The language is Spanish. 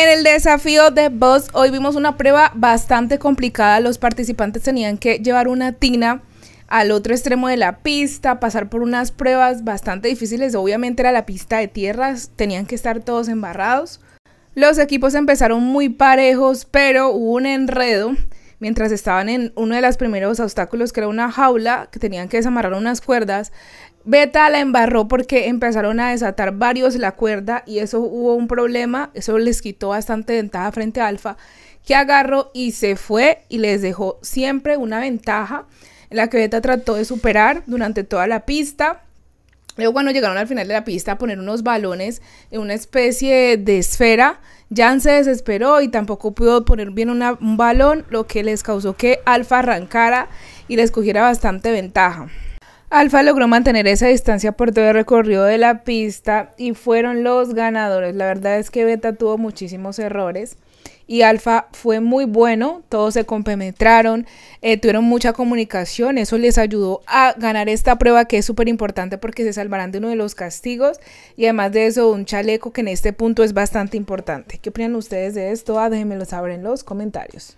En el desafío de Boss, hoy vimos una prueba bastante complicada. Los participantes tenían que llevar una tina al otro extremo de la pista, pasar por unas pruebas bastante difíciles. Obviamente era la pista de tierras, tenían que estar todos embarrados. Los equipos empezaron muy parejos, pero hubo un enredo mientras estaban en uno de los primeros obstáculos, que era una jaula, que tenían que desamarrar unas cuerdas, Beta la embarró porque empezaron a desatar varios la cuerda y eso hubo un problema, eso les quitó bastante ventaja frente a Alfa, que agarró y se fue y les dejó siempre una ventaja en la que Beta trató de superar durante toda la pista. Luego cuando llegaron al final de la pista a poner unos balones en una especie de esfera, Jan se desesperó y tampoco pudo poner bien un balón, lo que les causó que Alfa arrancara y les cogiera bastante ventaja. Alfa logró mantener esa distancia por todo el recorrido de la pista y fueron los ganadores. La verdad es que Beta tuvo muchísimos errores y Alfa fue muy bueno, todos se compenetraron, eh, tuvieron mucha comunicación, eso les ayudó a ganar esta prueba que es súper importante porque se salvarán de uno de los castigos y además de eso un chaleco que en este punto es bastante importante. ¿Qué opinan ustedes de esto? Ah, déjenmelo saber en los comentarios.